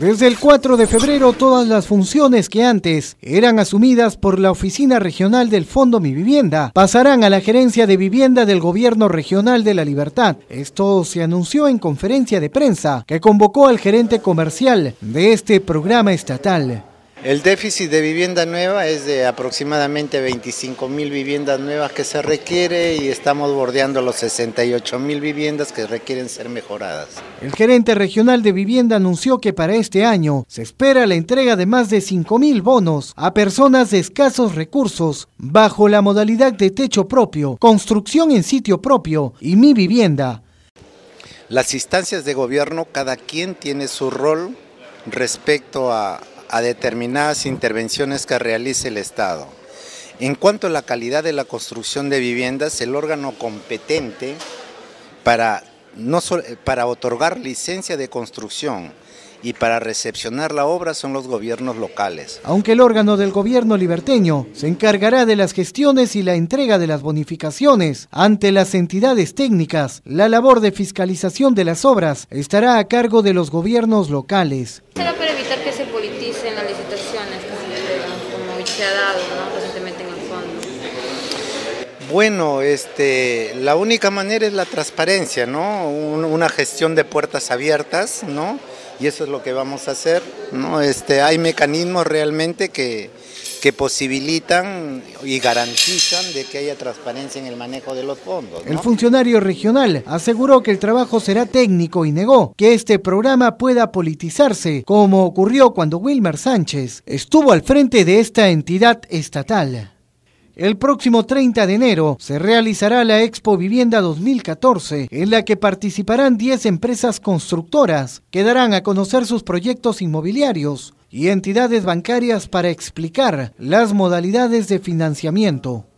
Desde el 4 de febrero, todas las funciones que antes eran asumidas por la Oficina Regional del Fondo Mi Vivienda pasarán a la Gerencia de Vivienda del Gobierno Regional de la Libertad. Esto se anunció en conferencia de prensa que convocó al gerente comercial de este programa estatal. El déficit de vivienda nueva es de aproximadamente 25 mil viviendas nuevas que se requiere y estamos bordeando los 68 mil viviendas que requieren ser mejoradas. El gerente regional de vivienda anunció que para este año se espera la entrega de más de 5 mil bonos a personas de escasos recursos bajo la modalidad de techo propio, construcción en sitio propio y mi vivienda. Las instancias de gobierno, cada quien tiene su rol respecto a, a determinadas intervenciones que realice el Estado. En cuanto a la calidad de la construcción de viviendas, el órgano competente para, no para otorgar licencia de construcción, y para recepcionar la obra son los gobiernos locales. Aunque el órgano del gobierno liberteño se encargará de las gestiones y la entrega de las bonificaciones ante las entidades técnicas, la labor de fiscalización de las obras estará a cargo de los gobiernos locales como se ha dado ¿no? en el fondo? Bueno, este, la única manera es la transparencia, ¿no? una gestión de puertas abiertas, ¿no? Y eso es lo que vamos a hacer, ¿no? Este, hay mecanismos realmente que, que posibilitan y garantizan de que haya transparencia en el manejo de los fondos. El funcionario regional aseguró que el trabajo será técnico y negó que este programa pueda politizarse, como ocurrió cuando Wilmer Sánchez estuvo al frente de esta entidad estatal. El próximo 30 de enero se realizará la Expo Vivienda 2014, en la que participarán 10 empresas constructoras que darán a conocer sus proyectos inmobiliarios y entidades bancarias para explicar las modalidades de financiamiento.